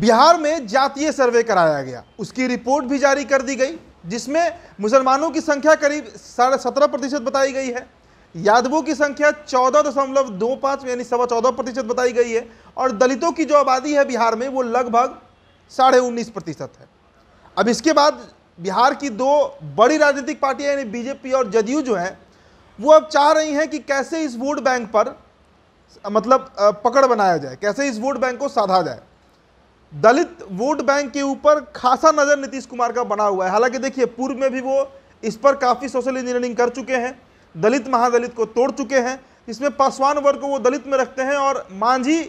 बिहार में जातीय सर्वे कराया गया उसकी रिपोर्ट भी जारी कर दी गई जिसमें मुसलमानों की संख्या करीब साढ़े सत्रह प्रतिशत बताई गई है यादवों की संख्या चौदह दशमलव दो पाँच यानी सवा चौदह प्रतिशत बताई गई है और दलितों की जो आबादी है बिहार में वो लगभग साढ़े उन्नीस प्रतिशत है अब इसके बाद बिहार की दो बड़ी राजनीतिक पार्टियां यानी बीजेपी और जदयू जो हैं वो अब चाह रही हैं कि कैसे इस वोट बैंक पर मतलब पकड़ बनाया जाए कैसे इस वोट बैंक को साधा जाए दलित वोट बैंक के ऊपर खासा नज़र नीतीश कुमार का बना हुआ है हालांकि देखिए पूर्व में भी वो इस पर काफ़ी सोशल इंजीनियरिंग कर चुके हैं दलित महादलित को तोड़ चुके हैं इसमें पासवान वर्ग को वो दलित में रखते हैं और मांझी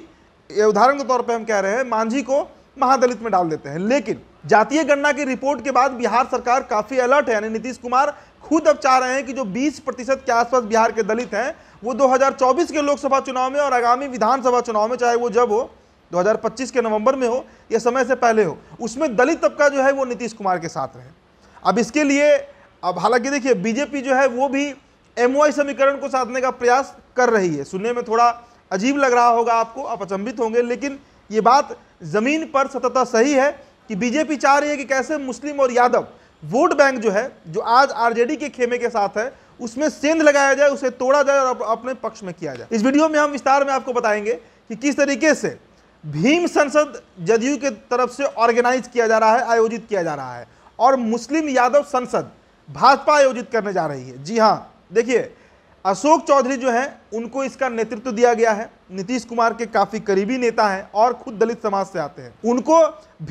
उदाहरण के तौर पर हम कह रहे हैं मांझी को महादलित में डाल देते हैं लेकिन जातीय गणना की रिपोर्ट के बाद बिहार सरकार काफ़ी अलर्ट है यानी नीतीश कुमार खुद अब चाह रहे हैं कि जो 20 प्रतिशत के आसपास बिहार के दलित हैं वो 2024 के लोकसभा चुनाव में और आगामी विधानसभा चुनाव में चाहे वो जब हो 2025 के नवंबर में हो या समय से पहले हो उसमें दलित तबका जो है वो नीतीश कुमार के साथ रहे अब इसके लिए अब हालांकि देखिए बीजेपी जो है वो भी एम समीकरण को साधने का प्रयास कर रही है सुनने में थोड़ा अजीब लग रहा होगा आपको आप अचंभित होंगे लेकिन ये बात ज़मीन पर सतत सही है कि बीजेपी चाह रही है कि कैसे मुस्लिम और यादव वोट बैंक जो है जो आज आरजेडी के खेमे के साथ है उसमें सेंध लगाया जाए उसे तोड़ा जाए और अपने पक्ष में किया जाए इस वीडियो में हम विस्तार में आपको बताएंगे कि किस तरीके से भीम संसद जदयू के तरफ से ऑर्गेनाइज किया जा रहा है आयोजित किया जा रहा है और मुस्लिम यादव संसद भाजपा आयोजित करने जा रही है जी हाँ देखिए अशोक चौधरी जो है उनको इसका नेतृत्व दिया गया है नीतीश कुमार के काफ़ी करीबी नेता हैं और खुद दलित समाज से आते हैं उनको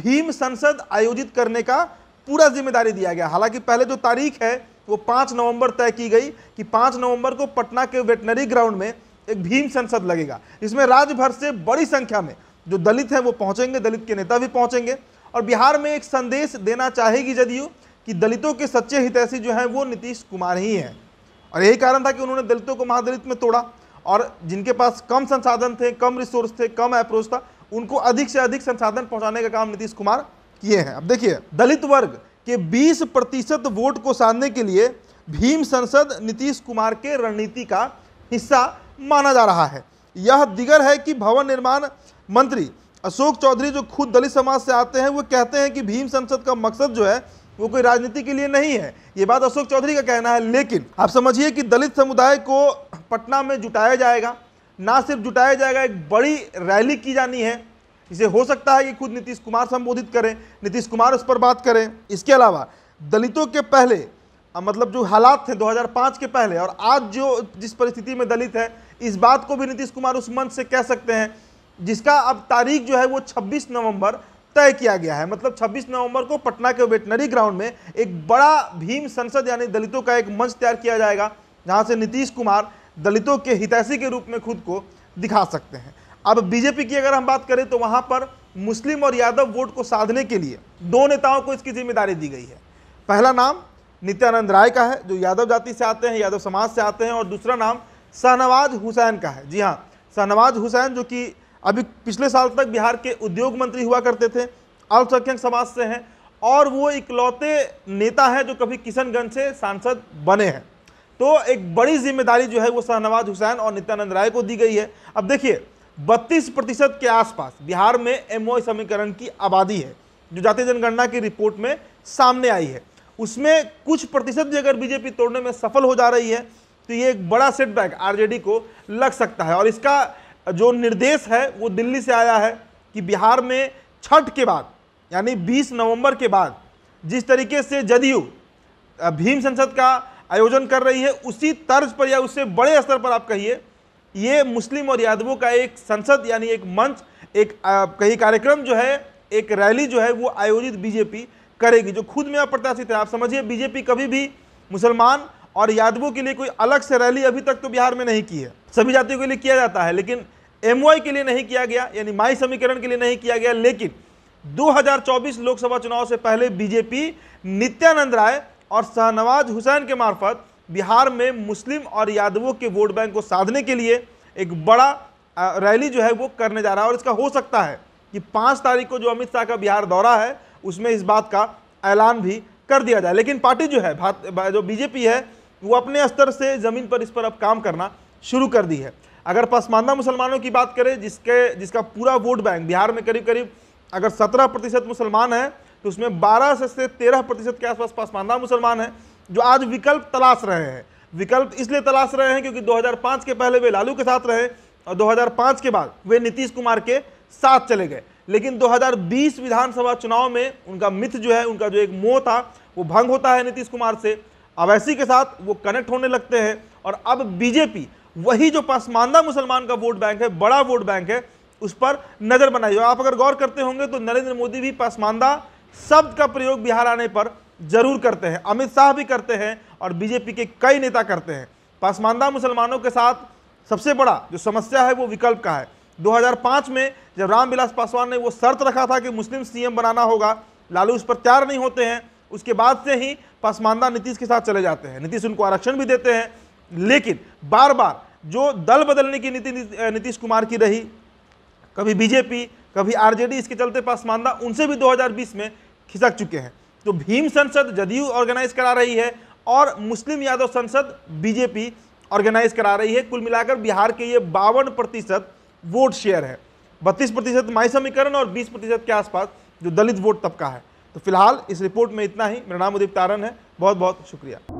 भीम संसद आयोजित करने का पूरा जिम्मेदारी दिया गया हालांकि पहले जो तारीख है वो पाँच नवंबर तय की गई कि पाँच नवंबर को पटना के वेटनरी ग्राउंड में एक भीम संसद लगेगा इसमें राज्य भर से बड़ी संख्या में जो दलित हैं वो पहुंचेंगे दलित के नेता भी पहुंचेंगे और बिहार में एक संदेश देना चाहेगी जदयू कि दलितों के सच्चे हितैषी जो हैं वो नीतीश कुमार ही हैं और यही कारण था कि उन्होंने दलितों को महादलित में तोड़ा और जिनके पास कम संसाधन थे कम रिसोर्स थे कम अप्रोच था उनको अधिक से अधिक संसाधन पहुंचाने का काम नीतीश कुमार किए हैं अब देखिए दलित वर्ग के 20 प्रतिशत वोट को साधने के लिए भीम संसद नीतीश कुमार के रणनीति का हिस्सा माना जा रहा है यह दिगर है कि भवन निर्माण मंत्री अशोक चौधरी जो खुद दलित समाज से आते हैं वो कहते हैं कि भीम संसद का मकसद जो है वो कोई राजनीति के लिए नहीं है ये बात अशोक चौधरी का कहना है लेकिन आप समझिए कि दलित समुदाय को पटना में जुटाया जाएगा ना सिर्फ जुटाया जाएगा एक बड़ी रैली की जानी है इसे हो सकता है कि खुद नीतीश कुमार संबोधित करें नीतीश कुमार उस पर बात करें इसके अलावा दलितों के पहले मतलब जो हालात थे 2005 के पहले और आज जो जिस परिस्थिति में दलित है इस बात को भी नीतीश कुमार उस मंच से कह सकते हैं जिसका अब तारीख जो है वो 26 नवंबर तय किया गया है मतलब 26 नवंबर को पटना के वेटनरी ग्राउंड में एक बड़ा भीम संसद यानी दलितों का एक मंच तैयार किया जाएगा जहाँ से नीतीश कुमार दलितों के हितैषी के रूप में खुद को दिखा सकते हैं अब बीजेपी की अगर हम बात करें तो वहाँ पर मुस्लिम और यादव वोट को साधने के लिए दो नेताओं को इसकी जिम्मेदारी दी गई है पहला नाम नित्यानंद राय का है जो यादव जाति से आते हैं यादव समाज से आते हैं और दूसरा नाम शाहनवाज हुसैन का है जी हाँ शाहनवाज हुसैन जो कि अभी पिछले साल तक बिहार के उद्योग मंत्री हुआ करते थे अल्पसंख्यक समाज से हैं और वो इकलौते नेता हैं जो कभी किशनगंज से सांसद बने हैं तो एक बड़ी जिम्मेदारी जो है वो शाहनवाज हुसैन और नित्यानंद राय को दी गई है अब देखिए बत्तीस प्रतिशत के आसपास बिहार में एमओ समीकरण की आबादी है जो जातीय जनगणना की रिपोर्ट में सामने आई है उसमें कुछ प्रतिशत भी अगर बीजेपी तोड़ने में सफल हो जा रही है तो ये एक बड़ा सेटबैक आरजेडी को लग सकता है और इसका जो निर्देश है वो दिल्ली से आया है कि बिहार में छठ के बाद यानी 20 नवंबर के बाद जिस तरीके से जदयू भीम संसद का आयोजन कर रही है उसी तर्ज पर या उससे बड़े स्तर पर आप कहिए ये मुस्लिम और यादवों का एक संसद यानी एक मंच एक कहीं कार्यक्रम जो है एक रैली जो है वो आयोजित बीजेपी करेगी जो खुद में अप्रत्याशित है तो आप समझिए बीजेपी कभी भी मुसलमान और यादवों के लिए कोई अलग से रैली अभी तक तो बिहार में नहीं की है सभी जातियों के लिए किया जाता है लेकिन एम के लिए नहीं किया गया यानी माई समीकरण के लिए नहीं किया गया लेकिन 2024 लोकसभा चुनाव से पहले बीजेपी नित्यानंद राय और शाहनवाज हुसैन के मार्फत बिहार में मुस्लिम और यादवों के वोट बैंक को साधने के लिए एक बड़ा रैली जो है वो करने जा रहा है और इसका हो सकता है कि पाँच तारीख को जो अमित शाह का बिहार दौरा है उसमें इस बात का ऐलान भी कर दिया जाए लेकिन पार्टी जो है भारत जो बीजेपी है वो अपने स्तर से ज़मीन पर इस पर अब काम करना शुरू कर दी है अगर पसमानदा मुसलमानों की बात करें जिसके जिसका पूरा वोट बैंक बिहार में करीब करीब अगर सत्रह प्रतिशत मुसलमान हैं तो उसमें बारह से तेरह प्रतिशत के आसपास पसमानदा मुसलमान हैं जो आज विकल्प तलाश रहे हैं विकल्प इसलिए तलाश रहे हैं क्योंकि 2005 के पहले वे लालू के साथ रहे और 2005 के बाद वे नीतीश कुमार के साथ चले गए लेकिन 2020 विधानसभा चुनाव में उनका मिथ जो है उनका जो एक मोह था वो भंग होता है नीतीश कुमार से अवैसी के साथ वो कनेक्ट होने लगते हैं और अब बीजेपी वही जो पसमानदा मुसलमान का वोट बैंक है बड़ा वोट बैंक है उस पर नज़र बनाई और आप अगर गौर करते होंगे तो नरेंद्र मोदी भी पसमानदा शब्द का प्रयोग बिहार आने पर जरूर करते हैं अमित शाह भी करते हैं और बीजेपी के कई नेता करते हैं पसमानदा मुसलमानों के साथ सबसे बड़ा जो समस्या है वो विकल्प का है 2005 में जब रामविलास पासवान ने वो शर्त रखा था कि मुस्लिम सीएम बनाना होगा लालू उस पर तैयार नहीं होते हैं उसके बाद से ही पासमानदा नीतीश के साथ चले जाते हैं नीतीश उनको आरक्षण भी देते हैं लेकिन बार बार जो दल बदलने की नीति नीतीश कुमार की रही कभी बीजेपी कभी आरजेडी इसके चलते पासमानदा उनसे भी 2020 में खिसक चुके हैं तो भीम संसद जदयू ऑर्गेनाइज करा रही है और मुस्लिम यादव संसद बीजेपी ऑर्गेनाइज करा रही है कुल मिलाकर बिहार के ये बावन प्रतिशत वोट शेयर है बत्तीस प्रतिशत माई समीकरण और बीस प्रतिशत के आसपास जो दलित वोट तबका है तो फिलहाल इस रिपोर्ट में इतना ही मेरा नाम उदीप तारण है बहुत बहुत शुक्रिया